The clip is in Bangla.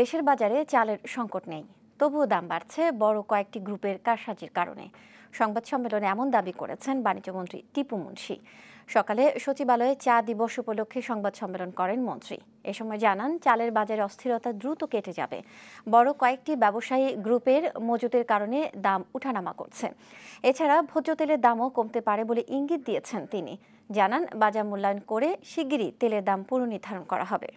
দেশের বাজারে চালের সংকট নেই তবুও দাম বাড়ছে বড় কয়েকটি গ্রুপের কারসাজির কারণে সংবাদ সম্মেলনে এমন দাবি করেছেন বাণিজ্যমন্ত্রী টিপু মুন্সি সকালে সচিবালয়ে চা দিবস উপলক্ষে সংবাদ সম্মেলন করেন মন্ত্রী এ সময় জানান চালের বাজারে অস্থিরতা দ্রুত কেটে যাবে বড় কয়েকটি ব্যবসায়ী গ্রুপের মজুতের কারণে দাম উঠানামা করছে এছাড়া ভোজ্য তেলের দামও কমতে পারে বলে ইঙ্গিত দিয়েছেন তিনি জানান বাজার মূল্যায়ন করে শিগগিরই তেলের দাম পুনর্নির্ধারণ করা হবে